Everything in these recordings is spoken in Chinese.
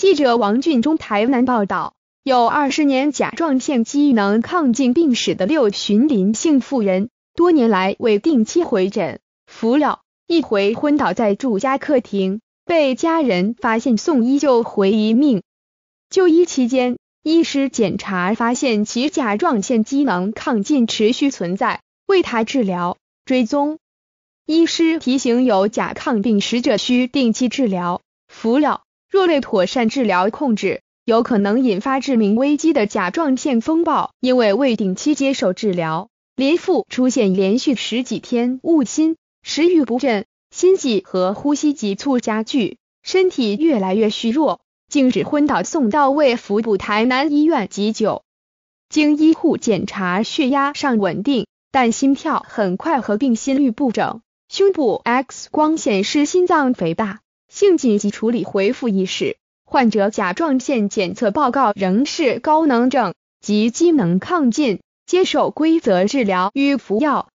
记者王俊中台南报道，有二十年甲状腺机能亢进病史的六旬林姓妇人，多年来未定期回诊服药，一回昏倒在住家客厅，被家人发现送医救回一命。就医期间，医师检查发现其甲状腺机能亢进持续存在，为他治疗追踪。医师提醒有甲亢病史者需定期治疗服药。若未妥善治疗控制，有可能引发致命危机的甲状腺风暴。因为未定期接受治疗，林父出现连续十几天恶心、食欲不振、心悸和呼吸急促加剧，身体越来越虚弱，竟止昏倒送到卫福部台南医院急救。经医护检查，血压尚稳定，但心跳很快，合并心律不整，胸部 X 光显示心脏肥大。性紧急处理，回复意识。患者甲状腺检测报告仍是高能症及机能亢进，接受规则治疗与服药。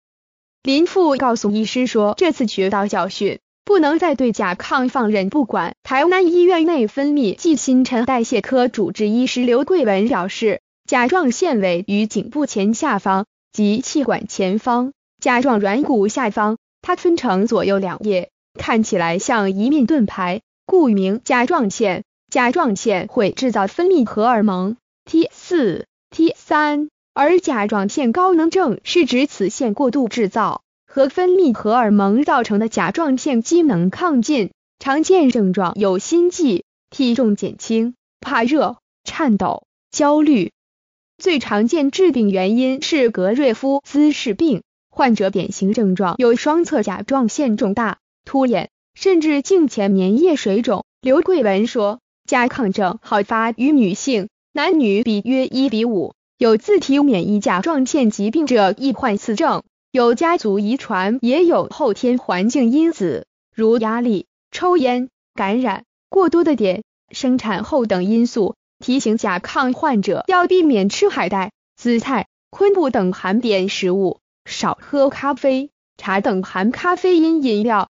林父告诉医师说，这次学到教训，不能再对甲亢放任不管。台湾医院内分泌及新陈代谢科主治医师刘贵文表示，甲状腺位于颈部前下方及气管前方、甲状软骨下方，它分成左右两叶。看起来像一面盾牌，故名甲状腺。甲状腺会制造、分泌荷尔蒙 T 四、T 三，而甲状腺高能症是指此腺过度制造和分泌荷尔蒙造成的甲状腺机能亢进。常见症状有心悸、体重减轻、怕热、颤抖、焦虑。最常见致病原因是格瑞夫姿势病，患者典型症状有双侧甲状腺肿大。突眼，甚至颈前粘液水肿。刘桂文说，甲亢症好发于女性，男女比约一比五。有自体免疫甲状腺疾病者易患此症。有家族遗传，也有后天环境因子，如压力、抽烟、感染、过多的碘、生产后等因素。提醒甲亢患者要避免吃海带、紫菜、昆布等含碘食物，少喝咖啡、茶等含咖啡因饮料。